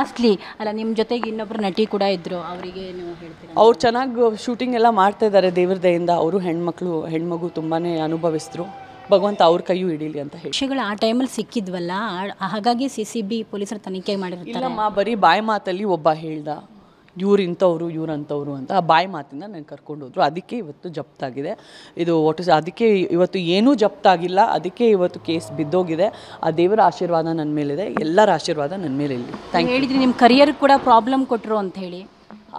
lastly ಅಲ್ಲ ನಿಮ್ಮ ಜೊತೆಗೆ ಇನ್ನೊಬ್ಬರು ನಟಿ ಕೂಡ ಇದ್ರು ಅವರಿಗೆ ಅವ್ರು ಚೆನ್ನಾಗಿ ಶೂಟಿಂಗ್ ಎಲ್ಲ ಮಾಡ್ತಾ ಇದ್ದಾರೆ ದೇವ್ರ ದಯಿಂದ ಅವರು ಹೆಣ್ಮಕ್ಳು ಹೆಣ್ಮಗು ತುಂಬಾ ಅನುಭವಿಸಿದ್ರು ಭಗವಂತ ಅವ್ರ ಕೈಯೂ ಹಿಡೀಲಿ ಅಂತ ಹೇಳಿ ಆ ಟೈಮಲ್ಲಿ ಸಿಕ್ಕಿದ್ವಲ್ಲ ಹಾಗಾಗಿ ಸಿ ಸಿ ಬಿ ಪೊಲೀಸರು ತನಿಖೆ ಮಾಡಿರ್ತಾರೆ ಬರೀ ಬಾಯಿ ಮಾತಲ್ಲಿ ಒಬ್ಬ ಹೇಳ್ದ ಇವ್ರು ಇಂಥವ್ರು ಇವ್ರು ಅಂಥವ್ರು ಅಂತ ಆ ಬಾಯಿ ಮಾತಿಂದ ನಾನು ಕರ್ಕೊಂಡು ಹೋದ್ರು ಅದಕ್ಕೆ ಇವತ್ತು ಜಪ್ತಾಗಿದೆ ಇದು ಒಟ್ಟು ಅದಕ್ಕೆ ಇವತ್ತು ಏನೂ ಜಪ್ತಾಗಿಲ್ಲ ಅದಕ್ಕೆ ಇವತ್ತು ಕೇಸ್ ಬಿದ್ದೋಗಿದೆ ಆ ದೇವರ ಆಶೀರ್ವಾದ ನನ್ನ ಮೇಲಿದೆ ಎಲ್ಲರ ಆಶೀರ್ವಾದ ನನ್ನ ಮೇಲೆ ಇಲ್ಲಿ ಥ್ಯಾಂಕ್ ಹೇಳಿದ್ರಿ ನಿಮ್ಮ ಕರಿಯರ್ ಕೂಡ ಪ್ರಾಬ್ಲಮ್ ಕೊಟ್ಟರು ಅಂತ ಹೇಳಿ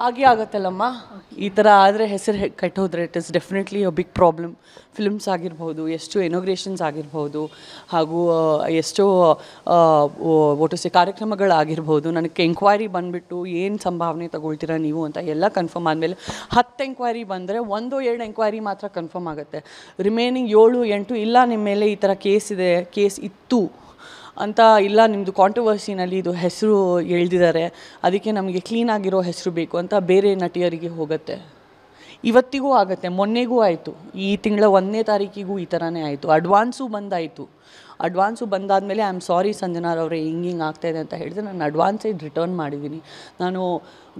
ಹಾಗೇ ಆಗುತ್ತಲ್ಲಮ್ಮ ಈ ಥರ ಆದರೆ ಹೆಸರು ಕಟ್ಟೋದ್ರೆ it is definitely a big problem films ಆಗಿರ್ಬೋದು ಎಷ್ಟು ಎನೋಗ್ರೇಷನ್ಸ್ ಆಗಿರ್ಬೋದು ಹಾಗೂ ಎಷ್ಟೋ ಒಟ್ಟು ಕಾರ್ಯಕ್ರಮಗಳಾಗಿರ್ಬೋದು ನನಗೆ ಎಂಕ್ವೈರಿ ಬಂದುಬಿಟ್ಟು ಏನು ಸಂಭಾವನೆ ತಗೊಳ್ತೀರಾ ನೀವು ಅಂತ ಎಲ್ಲ ಕನ್ಫರ್ಮ್ ಆದಮೇಲೆ ಹತ್ತು ಎಂಕ್ವೈರಿ ಬಂದರೆ ಒಂದು ಎರಡು ಎಂಕ್ವೈರಿ ಮಾತ್ರ ಕನ್ಫರ್ಮ್ ಆಗುತ್ತೆ ರಿಮೇನಿಂಗ್ ಏಳು ಎಂಟು ಇಲ್ಲ ನಿಮ್ಮ ಮೇಲೆ ಈ ಥರ ಕೇಸ್ ಇದೆ ಕೇಸ್ ಇತ್ತು ಅಂತ ಇಲ್ಲ ನಿಮ್ಮದು ಕಾಂಟ್ರವರ್ಸಿನಲ್ಲಿ ಇದು ಹೆಸರು ಎಳ್ದಿದ್ದಾರೆ ಅದಕ್ಕೆ ನಮಗೆ ಕ್ಲೀನಾಗಿರೋ ಹೆಸರು ಬೇಕು ಅಂತ ಬೇರೆ ನಟಿಯರಿಗೆ ಹೋಗುತ್ತೆ ಇವತ್ತಿಗೂ ಆಗುತ್ತೆ ಮೊನ್ನೆಗೂ ಆಯಿತು ಈ ತಿಂಗಳ ಒಂದನೇ ತಾರೀಕಿಗೂ ಈ ಥರನೇ ಆಯಿತು ಅಡ್ವಾನ್ಸು ಬಂದಾಯಿತು ಅಡ್ವಾನ್ಸು ಬಂದಾದಮೇಲೆ ಐ ಆಮ್ ಸಾರಿ ಸಂಜನಾರ್ ಅವರೇ ಹಿಂಗೆ ಹಿಂಗೆ ಆಗ್ತಾಯಿದೆ ಅಂತ ಹೇಳಿದ್ರೆ ನಾನು ಅಡ್ವಾನ್ಸೇ ರಿಟರ್ನ್ ಮಾಡಿದ್ದೀನಿ ನಾನು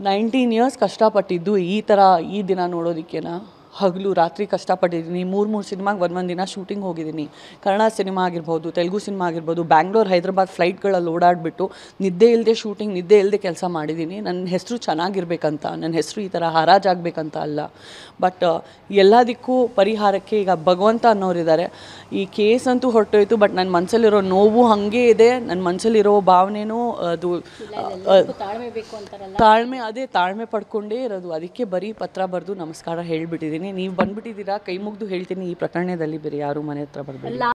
ನೈಂಟೀನ್ ಇಯರ್ಸ್ ಕಷ್ಟಪಟ್ಟಿದ್ದು ಈ ಥರ ಈ ದಿನ ನೋಡೋದಕ್ಕೆನಾ ಹಗಲು ರಾತ್ರಿ ಕಷ್ಟಪಟ್ಟಿದ್ದೀನಿ ಮೂರು ಮೂರು ಸಿನಿಮಾಗೆ ಒಂದು ಒಂದು ದಿನ ಶೂಟಿಂಗ್ ಹೋಗಿದ್ದೀನಿ ಕನ್ನಡ ಸಿನಿಮಾ ಆಗಿರ್ಬೋದು ತೆಲುಗು ಸಿನಿಮಾ ಆಗಿರ್ಬೋದು ಬ್ಯಾಂಗ್ಳೂರ್ ಹೈದರಾಬಾದ್ ಫ್ಲೈಟ್ಗಳಲ್ಲಿ ಓಡಾಡಿಬಿಟ್ಟು ನಿದ್ದೆ ಇಲ್ಲದೆ ಶೂಟಿಂಗ್ ನಿದ್ದೆ ಇಲ್ಲದೆ ಕೆಲಸ ಮಾಡಿದ್ದೀನಿ ನನ್ನ ಹೆಸರು ಚೆನ್ನಾಗಿರ್ಬೇಕಂತ ನನ್ನ ಹೆಸರು ಈ ಥರ ಹರಾಜಾಗಬೇಕಂತ ಅಲ್ಲ ಬಟ್ ಎಲ್ಲದಕ್ಕೂ ಪರಿಹಾರಕ್ಕೆ ಈಗ ಭಗವಂತ ಅನ್ನೋರಿದ್ದಾರೆ ಈ ಕೇಸ್ ಅಂತೂ ಹೊರಟೋಯ್ತು ಬಟ್ ನನ್ನ ಮನಸ್ಸಲ್ಲಿರೋ ನೋವು ಹಂಗೆ ಇದೆ ನನ್ನ ಮನಸ್ಸಲ್ಲಿರೋ ಭಾವನೆನೂ ಅದು ತಾಳ್ಮೆ ಅದೇ ತಾಳ್ಮೆ ಪಡ್ಕೊಂಡೇ ಇರೋದು ಅದಕ್ಕೆ ಬರೀ ಪತ್ರ ಬರೆದು ನಮಸ್ಕಾರ ಹೇಳಿಬಿಟ್ಟಿದ್ದೀನಿ ನೀವು ಬಂದ್ಬಿಟ್ಟಿದ್ದೀರಾ ಕೈ ಮುಗಿದು ಹೇಳ್ತೀನಿ ಈ ಪ್ರಕರಣದಲ್ಲಿ ಬೇರೆ ಯಾರು ಮನೆ ಹತ್ರ ಬರಬೇಡಿ